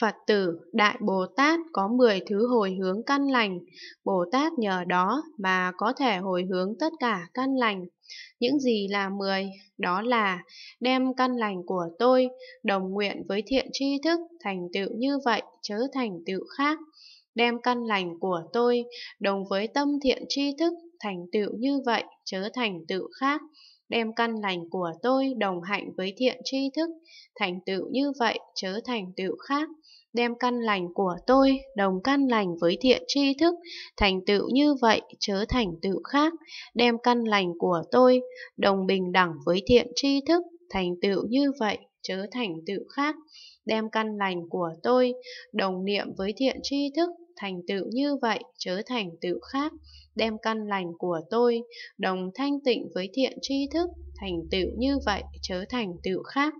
Phật tử, Đại Bồ Tát có 10 thứ hồi hướng căn lành, Bồ Tát nhờ đó mà có thể hồi hướng tất cả căn lành. Những gì là 10? Đó là đem căn lành của tôi đồng nguyện với thiện tri thức thành tựu như vậy chớ thành tựu khác. Đem căn lành của tôi đồng với tâm thiện tri thức thành tựu như vậy chớ thành tựu khác đem căn lành của tôi đồng hạnh với thiện tri thức, thành tựu như vậy chớ thành tựu khác. Đem căn lành của tôi đồng căn lành với thiện tri thức, thành tựu như vậy chớ thành tựu khác. Đem căn lành của tôi đồng bình đẳng với thiện tri thức, thành tựu như vậy chớ thành tựu khác. Đem căn lành của tôi đồng niệm với thiện tri thức, thành tựu như vậy chớ thành tựu khác, đem căn lành của tôi đồng thanh tịnh với thiện tri thức, thành tựu như vậy chớ thành tựu khác.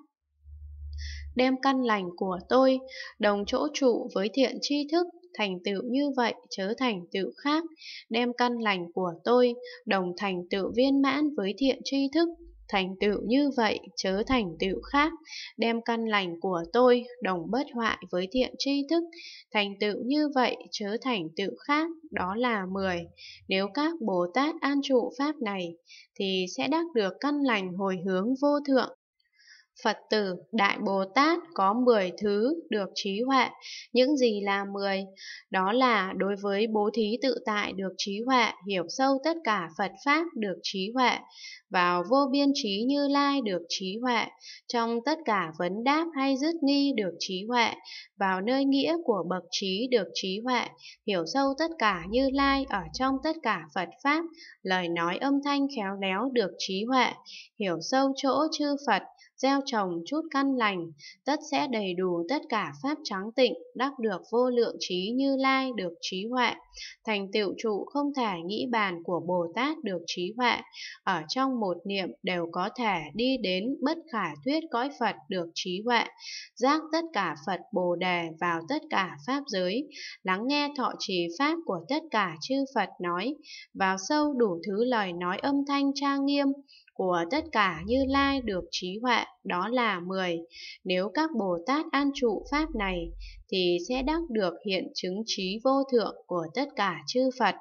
Đem căn lành của tôi đồng chỗ trụ với thiện tri thức, thành tựu như vậy chớ thành tựu khác, đem căn lành của tôi đồng thành tựu viên mãn với thiện tri thức, thành tựu như vậy chớ thành tựu khác đem căn lành của tôi đồng bất hoại với thiện tri thức thành tựu như vậy chớ thành tựu khác đó là mười nếu các bồ tát an trụ pháp này thì sẽ đắc được căn lành hồi hướng vô thượng Phật tử, Đại Bồ Tát có 10 thứ được trí huệ. Những gì là 10? Đó là đối với bố thí tự tại được trí huệ, hiểu sâu tất cả Phật Pháp được trí huệ, vào vô biên trí như lai được trí huệ, trong tất cả vấn đáp hay dứt nghi được trí huệ, vào nơi nghĩa của bậc trí được trí huệ, hiểu sâu tất cả như lai ở trong tất cả Phật Pháp, lời nói âm thanh khéo léo được trí huệ, hiểu sâu chỗ chư Phật, gieo trồng chút căn lành, tất sẽ đầy đủ tất cả pháp trắng tịnh, đắc được vô lượng trí như lai được trí huệ, thành tựu trụ không thể nghĩ bàn của Bồ Tát được trí huệ, ở trong một niệm đều có thể đi đến bất khả thuyết cõi Phật được trí huệ, giác tất cả Phật Bồ đề vào tất cả pháp giới, lắng nghe thọ trì pháp của tất cả chư Phật nói, vào sâu đủ thứ lời nói âm thanh trang nghiêm, của tất cả Như Lai được trí huệ đó là 10. Nếu các Bồ Tát an trụ Pháp này thì sẽ đắc được hiện chứng trí vô thượng của tất cả chư Phật.